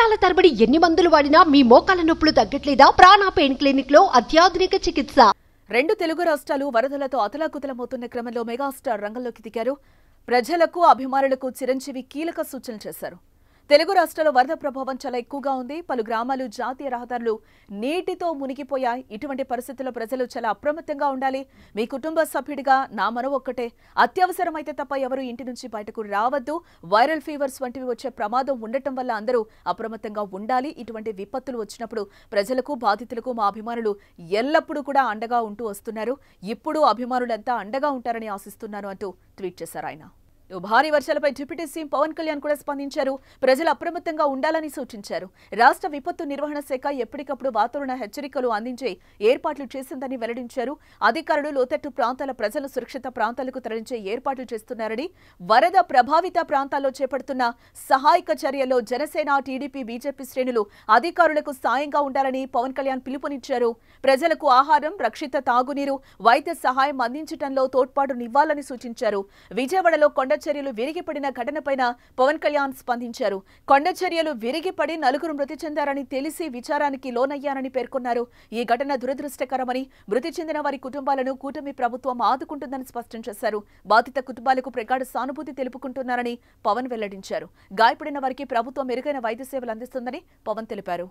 సంవత్సరాల తరబడి ఎన్ని మందులు వాడినా మీ మోకాల నొప్పులు తగ్గట్లేదా ప్రాణ పెయిన్ క్లినిక్ లో అత్యాధునిక చికిత్స రెండు తెలుగు రాష్ట్రాలు వరదలతో అతలాకుతలమవుతున్న క్రమంలో మెగాస్టార్ రంగంలోకి దిగారు ప్రజలకు అభిమానులకు చిరంజీవి కీలక సూచనలు చేశారు తెలుగు రాష్ట్రాల్లో వరద ప్రభావం చాలా ఎక్కువగా ఉంది పలు గ్రామాలు జాతీయ రహదారులు నీటితో మునిగిపోయాయి ఇటువంటి పరిస్థితుల్లో ప్రజలు చాలా అప్రమత్తంగా ఉండాలి మీ కుటుంబ సభ్యుడిగా నా మనో ఒక్కటే అత్యవసరమైతే తప్ప ఎవరు ఇంటి నుంచి బయటకు రావద్దు వైరల్ ఫీవర్స్ వంటివి వచ్చే ప్రమాదం ఉండటం వల్ల అందరూ అప్రమత్తంగా ఉండాలి ఇటువంటి విపత్తులు వచ్చినప్పుడు ప్రజలకు బాధితులకు మా అభిమానులు ఎల్లప్పుడూ కూడా అండగా ఉంటూ వస్తున్నారు ఇప్పుడు అభిమానులంతా అండగా ఉంటారని ఆశిస్తున్నాను అంటూ ట్వీట్ చేశారు ఆయన భారీ వర్షాలపై డిప్యూటీ సీఎం పవన్ కళ్యాణ్ కూడా స్పందించారు ప్రజలు అప్రమత్తంగా ఉండాలని సూచించారు రాష్ట్ర విపత్తు నిర్వహణ శాఖ ఎప్పటికప్పుడు వాతావరణ హెచ్చరికలు అందించే ఏర్పాట్లు చేసిందని వెల్లడించారు అధికారులు లోతట్టు ప్రాంతాల ప్రజలు సురక్షిత ప్రాంతాలకు తరలించే ఏర్పాట్లు చేస్తున్నారని వరద ప్రభావిత ప్రాంతాల్లో చేపడుతున్న సహాయక చర్యల్లో జనసేన టీడీపీ బీజేపీ శ్రేణులు అధికారులకు సాయంగా ఉండాలని పవన్ కళ్యాణ్ పిలుపునిచ్చారు ప్రజలకు ఆహారం రక్షిత తాగునీరు వైద్య సహాయం అందించడంలో తోడ్పాటునివ్వాలని సూచించారు విజయవాడలో కొండ చర్యలు విరిగిపడిన ఘటనపైన పవన్ కళ్యాణ్ స్పందించారు కొండచర్యలు విరిగిపడి నలుగురు మృతి చెందారని తెలిసి విచారానికి లోనయ్యారని పేర్కొన్నారు ఈ ఘటన దురదృష్టకరమని మృతి చెందిన వారి కుటుంబాలను కూటమి ప్రభుత్వం ఆదుకుంటుందని స్పష్టం చేశారు బాధిత కుటుంబాలకు ప్రగాఢ సానుభూతి తెలుపుకుంటున్నారని పవన్ వెల్లడించారు గాయపడిన వారికి ప్రభుత్వం మెరుగైన వైద్య సేవలు అందిస్తుందని పవన్ తెలిపారు